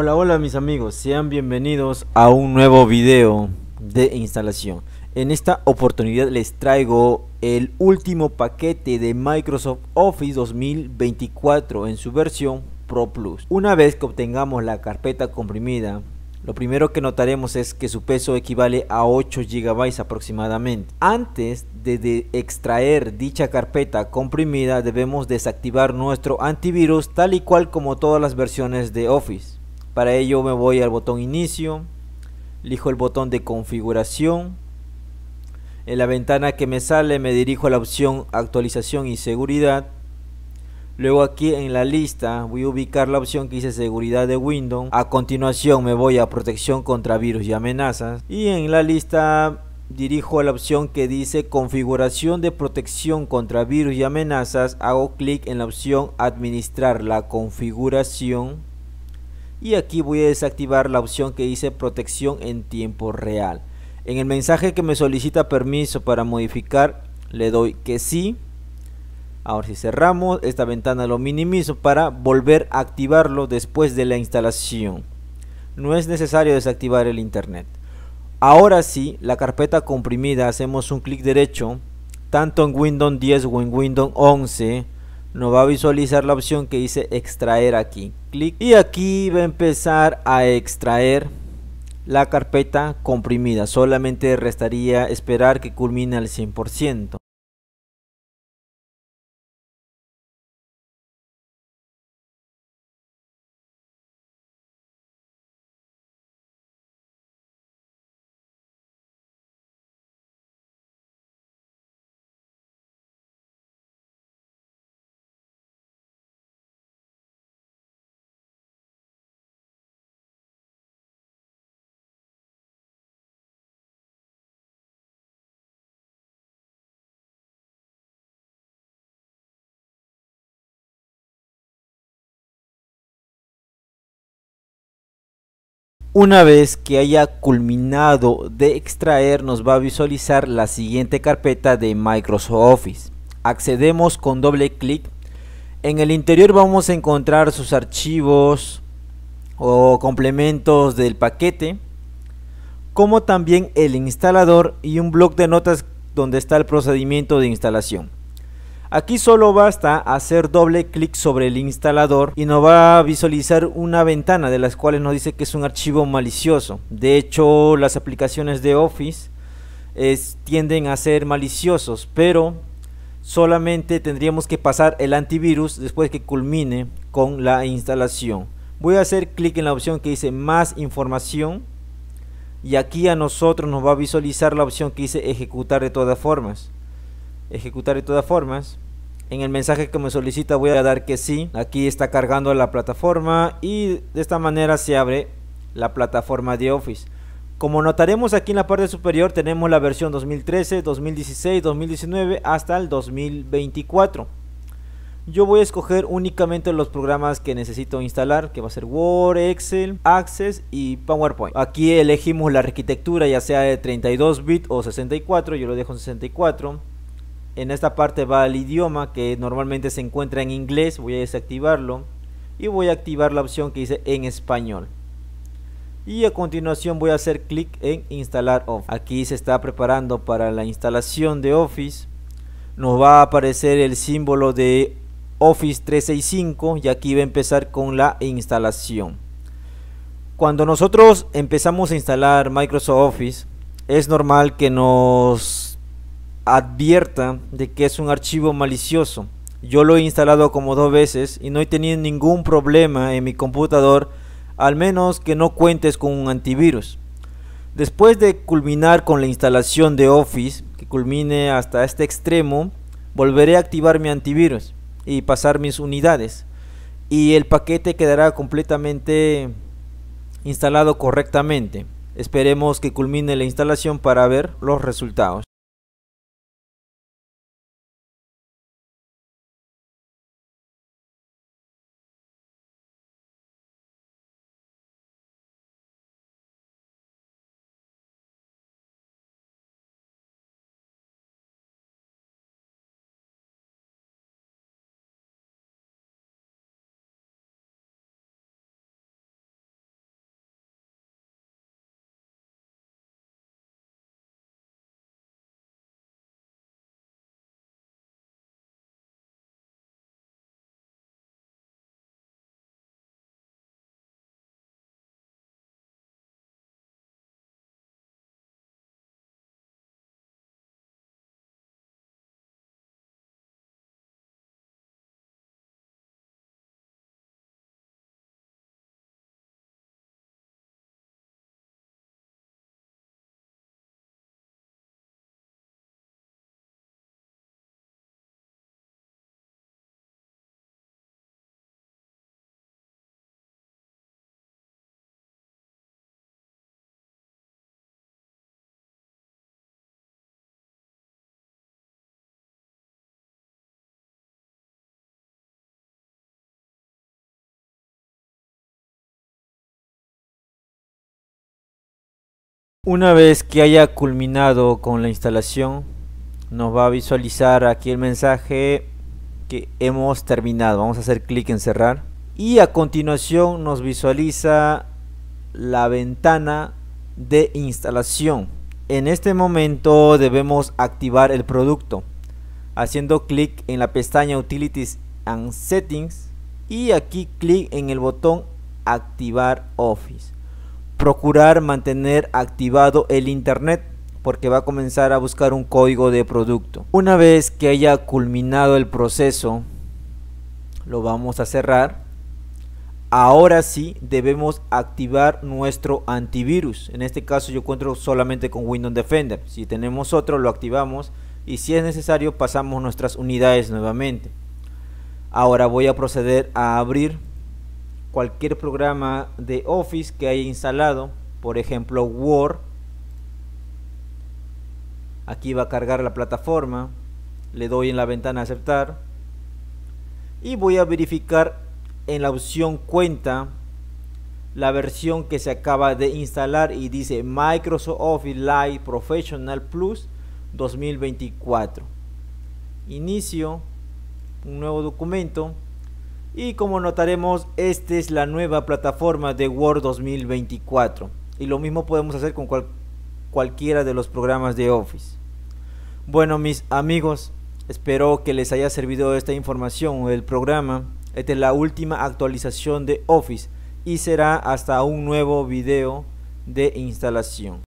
Hola, hola mis amigos, sean bienvenidos a un nuevo video de instalación. En esta oportunidad les traigo el último paquete de Microsoft Office 2024 en su versión Pro Plus. Una vez que obtengamos la carpeta comprimida, lo primero que notaremos es que su peso equivale a 8 GB aproximadamente. Antes de, extraer dicha carpeta comprimida debemos desactivar nuestro antivirus tal y cual como todas las versiones de Office. Para ello me voy al botón inicio, elijo el botón de configuración. En la ventana que me sale me dirijo a la opción actualización y seguridad. Luego aquí en la lista voy a ubicar la opción que dice seguridad de Windows. A continuación me voy a protección contra virus y amenazas. Y en la lista dirijo a la opción que dice configuración de protección contra virus y amenazas. Hago clic en la opción administrar la configuración y aquí voy a desactivar la opción que dice protección en tiempo real. En el mensaje que me solicita permiso para modificar le doy que sí. Ahora si cerramos esta ventana lo minimizo para volver a activarlo después de la instalación. No es necesario desactivar el internet. Ahora sí, la carpeta comprimida hacemos un clic derecho tanto en Windows 10 o en Windows 11 nos va a visualizar la opción que dice extraer aquí clic y aquí va a empezar a extraer la carpeta comprimida solamente restaría esperar que culmine al 100% Una vez que haya culminado de extraer nos va a visualizar la siguiente carpeta de Microsoft Office. Accedemos con doble clic. En el interior vamos a encontrar sus archivos o complementos del paquete, como también el instalador y un bloc de notas donde está el procedimiento de instalación. Aquí solo basta hacer doble clic sobre el instalador y nos va a visualizar una ventana de las cuales nos dice que es un archivo malicioso. De hecho, las aplicaciones de Office tienden a ser maliciosos, pero solamente tendríamos que pasar el antivirus después que culmine con la instalación. Voy a hacer clic en la opción que dice más información y aquí a nosotros nos va a visualizar la opción que dice ejecutar de todas formas ejecutar de todas formas. En el mensaje que me solicita voy a dar que sí. Aquí está cargando la plataforma y de esta manera se abre la plataforma de Office. Como notaremos aquí en la parte superior tenemos la versión 2013, 2016, 2019 hasta el 2024. Yo voy a escoger únicamente los programas que necesito instalar, que va a ser Word, Excel, Access y PowerPoint. Aquí elegimos la arquitectura, ya sea de 32 bits o 64, yo lo dejo en 64 en esta parte va el idioma que normalmente se encuentra en inglés, voy a desactivarlo y voy a activar la opción que dice en español. Y a continuación voy a hacer clic en instalar Office. Aquí se está preparando para la instalación de Office. Nos va a aparecer el símbolo de Office 365 y aquí va a empezar con la instalación. Cuando nosotros empezamos a instalar Microsoft Office, es normal que nos advierta de que es un archivo malicioso. Yo lo he instalado como dos veces y no he tenido ningún problema en mi computador, al menos que no cuentes con un antivirus. Después de culminar con la instalación de Office, que culmine hasta este extremo, volveré a activar mi antivirus y pasar mis unidades. Y el paquete quedará completamente instalado correctamente. Esperemos que culmine la instalación para ver los resultados. Una vez que haya culminado con la instalación, nos va a visualizar aquí el mensaje que hemos terminado. Vamos a hacer clic en cerrar. Y a continuación nos visualiza la ventana de instalación. En este momento debemos activar el producto haciendo clic en la pestaña Utilities and Settings y aquí clic en el botón Activar Office procurar mantener activado el Internet porque va a comenzar a buscar un código de producto. Una vez que haya culminado el proceso, lo vamos a cerrar. Ahora sí debemos activar nuestro antivirus. En este caso yo encuentro solamente con Windows Defender. Si tenemos otro lo activamos y si es necesario pasamos nuestras unidades nuevamente. Ahora voy a proceder a abrir cualquier programa de Office que haya instalado, por ejemplo Word. Aquí va a cargar la plataforma, le doy en la ventana aceptar y voy a verificar en la opción cuenta la versión que se acaba de instalar y dice Microsoft Office Live Professional Plus 2024. Inicio un nuevo documento y como notaremos, esta es la nueva plataforma de Word 2024. Y lo mismo podemos hacer con cualquiera de los programas de Office. Bueno, mis amigos, espero que les haya servido esta información o el programa. Esta es la última actualización de Office y será hasta un nuevo video de instalación.